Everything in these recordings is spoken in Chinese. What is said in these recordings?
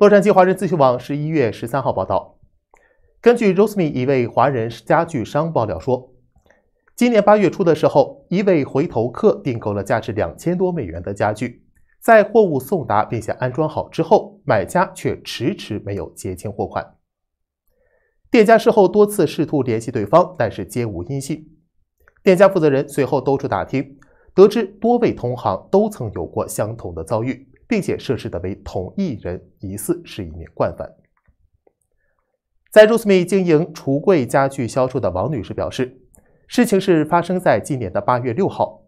洛杉矶华人资讯网十一月十三号报道，根据 Rosemi 一位华人家具商爆料说，今年八月初的时候，一位回头客订购了价值两千多美元的家具，在货物送达并且安装好之后，买家却迟迟没有结清货款。店家事后多次试图联系对方，但是皆无音信。店家负责人随后兜处打听，得知多位同行都曾有过相同的遭遇。并且涉事的为同一人，疑似是一名惯犯。在 Roseme 经营橱柜家具销售的王女士表示，事情是发生在今年的八月六号。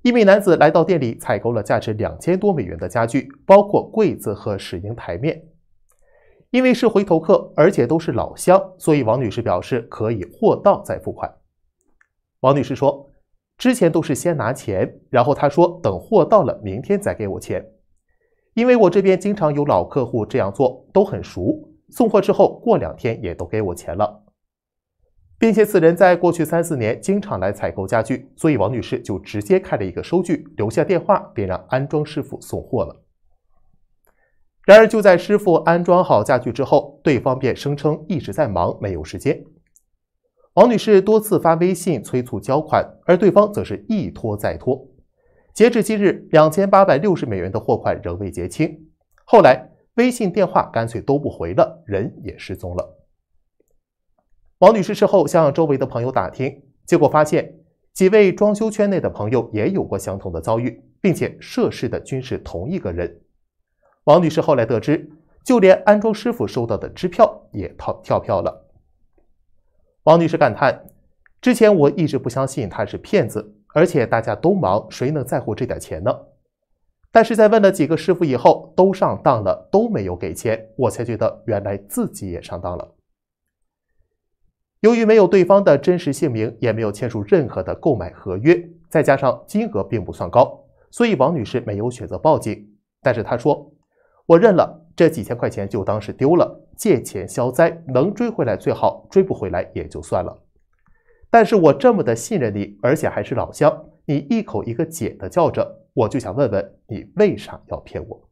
一名男子来到店里采购了价值两千多美元的家具，包括柜子和石英台面。因为是回头客，而且都是老乡，所以王女士表示可以货到再付款。王女士说，之前都是先拿钱，然后她说等货到了，明天再给我钱。因为我这边经常有老客户这样做，都很熟。送货之后，过两天也都给我钱了，并且此人在过去三四年经常来采购家具，所以王女士就直接开了一个收据，留下电话，便让安装师傅送货了。然而，就在师傅安装好家具之后，对方便声称一直在忙，没有时间。王女士多次发微信催促交款，而对方则是一拖再拖。截至今日，两千八百六十美元的货款仍未结清。后来，微信电话干脆都不回了，人也失踪了。王女士事后向周围的朋友打听，结果发现几位装修圈内的朋友也有过相同的遭遇，并且涉事的均是同一个人。王女士后来得知，就连安装师傅收到的支票也套跳票了。王女士感叹：“之前我一直不相信他是骗子。”而且大家都忙，谁能在乎这点钱呢？但是在问了几个师傅以后，都上当了，都没有给钱，我才觉得原来自己也上当了。由于没有对方的真实姓名，也没有签署任何的购买合约，再加上金额并不算高，所以王女士没有选择报警。但是她说：“我认了，这几千块钱就当是丢了，借钱消灾，能追回来最好，追不回来也就算了。”但是我这么的信任你，而且还是老乡，你一口一个姐的叫着，我就想问问你为啥要骗我？